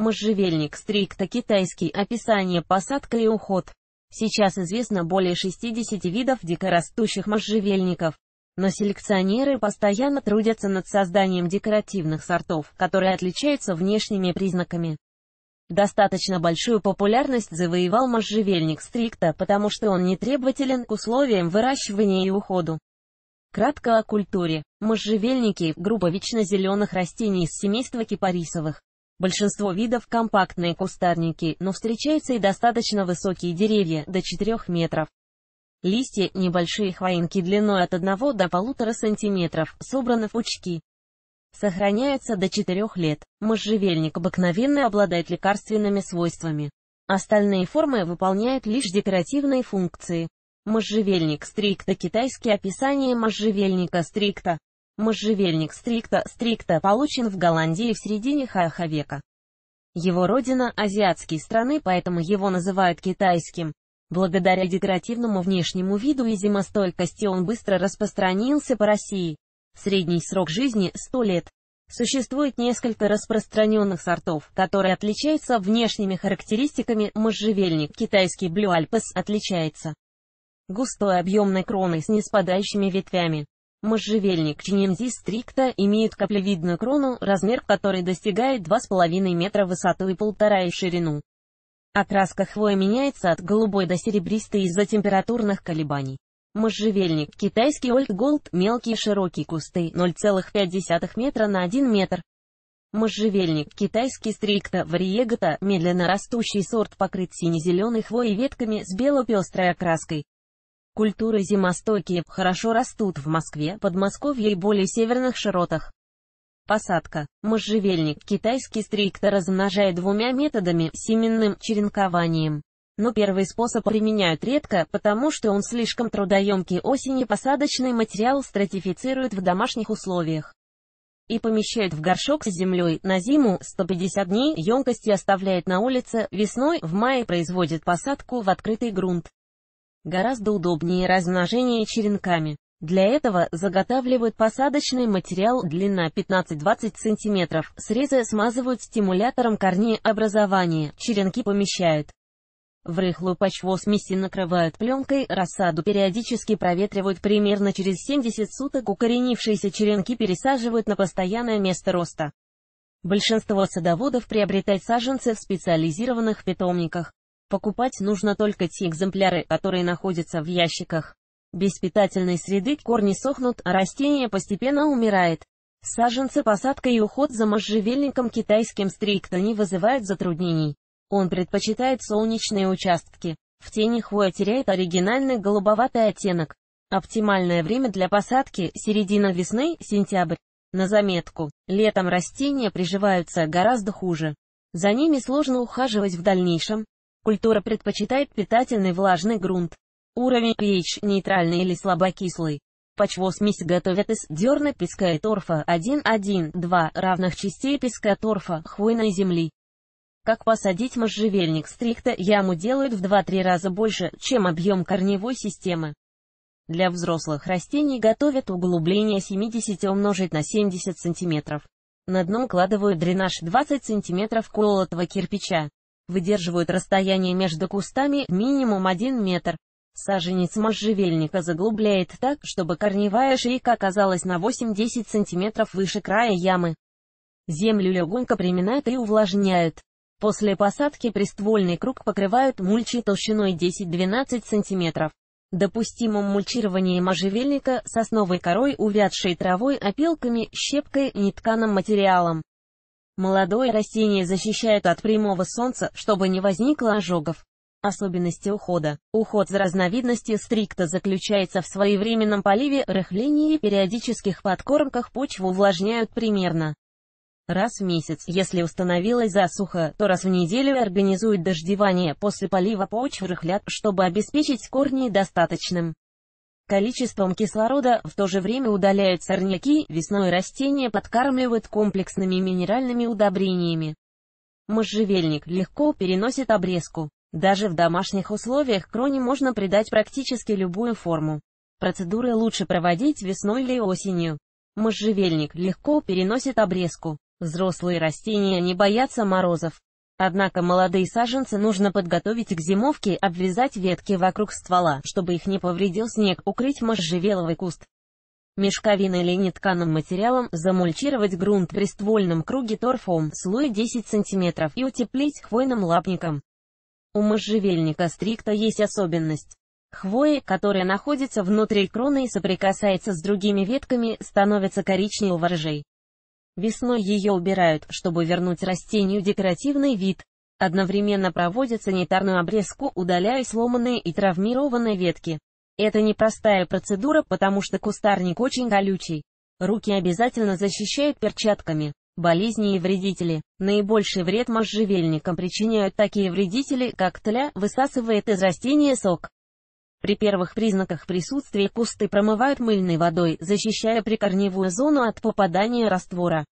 Можжевельник стрикта китайский. Описание посадка и уход. Сейчас известно более 60 видов дикорастущих можжевельников. Но селекционеры постоянно трудятся над созданием декоративных сортов, которые отличаются внешними признаками. Достаточно большую популярность завоевал можжевельник стрикта, потому что он не требователен к условиям выращивания и уходу. Кратко о культуре. Можжевельники – группа вечно зеленых растений из семейства кипарисовых. Большинство видов – компактные кустарники, но встречаются и достаточно высокие деревья, до 4 метров. Листья – небольшие хвоинки длиной от 1 до 1,5 см, собраны в пучки. Сохраняются до 4 лет. Можжевельник обыкновенный обладает лекарственными свойствами. Остальные формы выполняют лишь декоративные функции. Можжевельник стрикта. Китайские описания можжевельника стрикта. Можжевельник стрикта стрикта получен в Голландии в середине Хаха века. Его родина – азиатские страны, поэтому его называют китайским. Благодаря декоративному внешнему виду и зимостойкости он быстро распространился по России. Средний срок жизни – 100 лет. Существует несколько распространенных сортов, которые отличаются внешними характеристиками. Можжевельник китайский блю Alpes отличается густой объемной кроной с неспадающими ветвями. Можжевельник Чинемзи стрикта имеет каплевидную крону, размер которой достигает 2,5 метра в высоту и 1,5 в ширину. Окраска хвои меняется от голубой до серебристой из-за температурных колебаний. Можжевельник китайский Old Gold мелкие широкие кусты 0,5 метра на 1 метр. Можжевельник китайский стрикта вариегата медленно растущий сорт покрыт сине-зеленой хвоей ветками с бело-пестрой окраской. Культуры зимостойкие хорошо растут в Москве, Подмосковье и более северных широтах. Посадка. Можжевельник китайский стрикта размножает двумя методами – семенным черенкованием. Но первый способ применяют редко, потому что он слишком трудоемкий осенью посадочный материал стратифицируют в домашних условиях и помещают в горшок с землей на зиму 150 дней, емкости оставляет на улице, весной в мае производит посадку в открытый грунт. Гораздо удобнее размножение черенками. Для этого заготавливают посадочный материал длина 15-20 см, срезы смазывают стимулятором корней образования, черенки помещают. В рыхлую почву смеси накрывают пленкой, рассаду периодически проветривают примерно через 70 суток, укоренившиеся черенки пересаживают на постоянное место роста. Большинство садоводов приобретают саженцы в специализированных питомниках. Покупать нужно только те экземпляры, которые находятся в ящиках. Без питательной среды корни сохнут, а растение постепенно умирает. Саженцы посадка и уход за можжевельником китайским стрикта не вызывают затруднений. Он предпочитает солнечные участки. В тени хвоя теряет оригинальный голубоватый оттенок. Оптимальное время для посадки – середина весны, сентябрь. На заметку, летом растения приживаются гораздо хуже. За ними сложно ухаживать в дальнейшем, Культура предпочитает питательный влажный грунт. Уровень pH нейтральный или слабокислый. Почвосмесь готовят из дерна песка и торфа 1-1-2 равных частей песка торфа хвойной земли. Как посадить можжевельник стрикта яму делают в 2-3 раза больше, чем объем корневой системы. Для взрослых растений готовят углубление 70 умножить на 70 см. На дно кладывают дренаж 20 см колотого кирпича выдерживают расстояние между кустами минимум 1 метр. Саженец можжевельника заглубляет так, чтобы корневая шейка оказалась на 8-10 см выше края ямы. Землю легонько приминают и увлажняют. После посадки приствольный круг покрывают мульчи толщиной 10-12 см. допустимо мульчирование можжевельника сосновой корой, увядшей травой, опилками, щепкой, нетканым материалом. Молодое растение защищает от прямого солнца, чтобы не возникло ожогов. Особенности ухода. Уход за разновидностью стрикта заключается в своевременном поливе, рыхлении и периодических подкормках почву увлажняют примерно раз в месяц. Если установилась засуха, то раз в неделю организуют дождевание после полива почв рыхлят, чтобы обеспечить корни достаточным количеством кислорода, в то же время удаляет сорняки, весной растения подкармливают комплексными минеральными удобрениями. Можжевельник легко переносит обрезку. Даже в домашних условиях кроне можно придать практически любую форму. Процедуры лучше проводить весной или осенью. Можжевельник легко переносит обрезку. Взрослые растения не боятся морозов. Однако молодые саженцы нужно подготовить к зимовке, обвязать ветки вокруг ствола, чтобы их не повредил снег, укрыть можжевеловый куст. Мешковиной или нетканым материалом, замульчировать грунт в приствольном круге торфом, слой 10 см, и утеплить хвойным лапником. У можжевельника стрикта есть особенность. хвоя, которая находится внутри кроны и соприкасается с другими ветками, становятся коричневого ржей. Весной ее убирают, чтобы вернуть растению декоративный вид. Одновременно проводят санитарную обрезку, удаляя сломанные и травмированные ветки. Это непростая процедура, потому что кустарник очень колючий. Руки обязательно защищают перчатками. Болезни и вредители. Наибольший вред можжевельникам причиняют такие вредители, как тля, высасывает из растения сок. При первых признаках присутствия кусты промывают мыльной водой, защищая прикорневую зону от попадания раствора.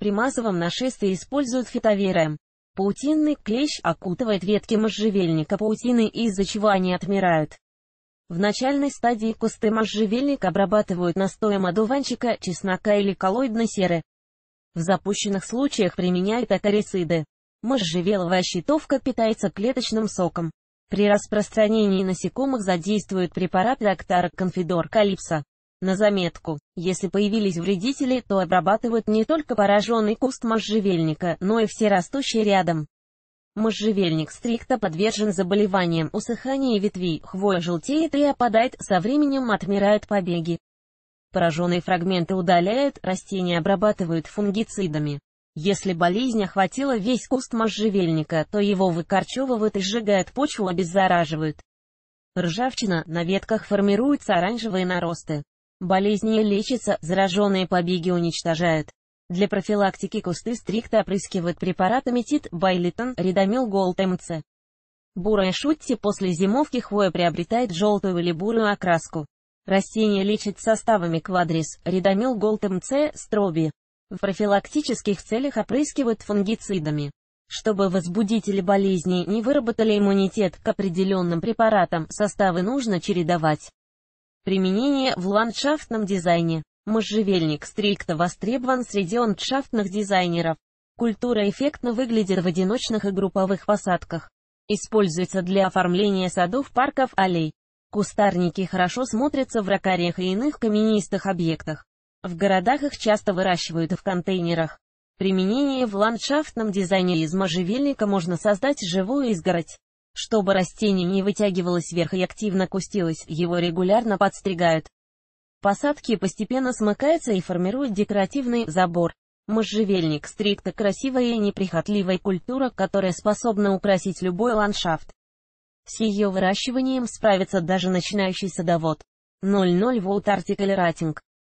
При массовом нашествии используют фитоверем. Паутинный клещ окутывает ветки можжевельника паутины из-за чего они отмирают. В начальной стадии кусты можжевельника обрабатывают настоем одуванчика, чеснока или коллоидной серы. В запущенных случаях применяют акарициды. Можжевеловая щитовка питается клеточным соком. При распространении насекомых задействуют препарат доктора Конфидор Калипса. На заметку, если появились вредители, то обрабатывают не только пораженный куст можжевельника, но и все растущие рядом. Можжевельник стрикто подвержен заболеваниям усыхания ветвей, хвоя желтеет и опадает, со временем отмирают побеги. Пораженные фрагменты удаляют, растения обрабатывают фунгицидами. Если болезнь охватила весь куст можжевельника, то его выкорчевывают и сжигают почву, обеззараживают. Ржавчина, на ветках формируются оранжевые наросты. Болезни лечатся, зараженные побеги уничтожают. Для профилактики кусты стрикто опрыскивают препаратами ТИТ, Байлитон, Ридамил Голд МЦ. Бурая шутти после зимовки хвоя приобретает желтую или бурую окраску. Растение лечит составами квадрис, Ридамил Голд МЦ, Строби в профилактических целях опрыскивают фунгицидами. Чтобы возбудители болезней не выработали иммунитет к определенным препаратам, составы нужно чередовать. Применение в ландшафтном дизайне. Можжевельник стрикто востребован среди ландшафтных дизайнеров. Культура эффектно выглядит в одиночных и групповых посадках. Используется для оформления садов, парков, аллей. Кустарники хорошо смотрятся в ракариях и иных каменистых объектах. В городах их часто выращивают в контейнерах. Применение в ландшафтном дизайне из можжевельника можно создать живую изгородь. Чтобы растение не вытягивалось вверх и активно кустилось, его регулярно подстригают. Посадки постепенно смыкаются и формируют декоративный забор. Можжевельник – стрикта красивая и неприхотливая культура, которая способна украсить любой ландшафт. С ее выращиванием справится даже начинающий садовод. 00 Volt Article Rating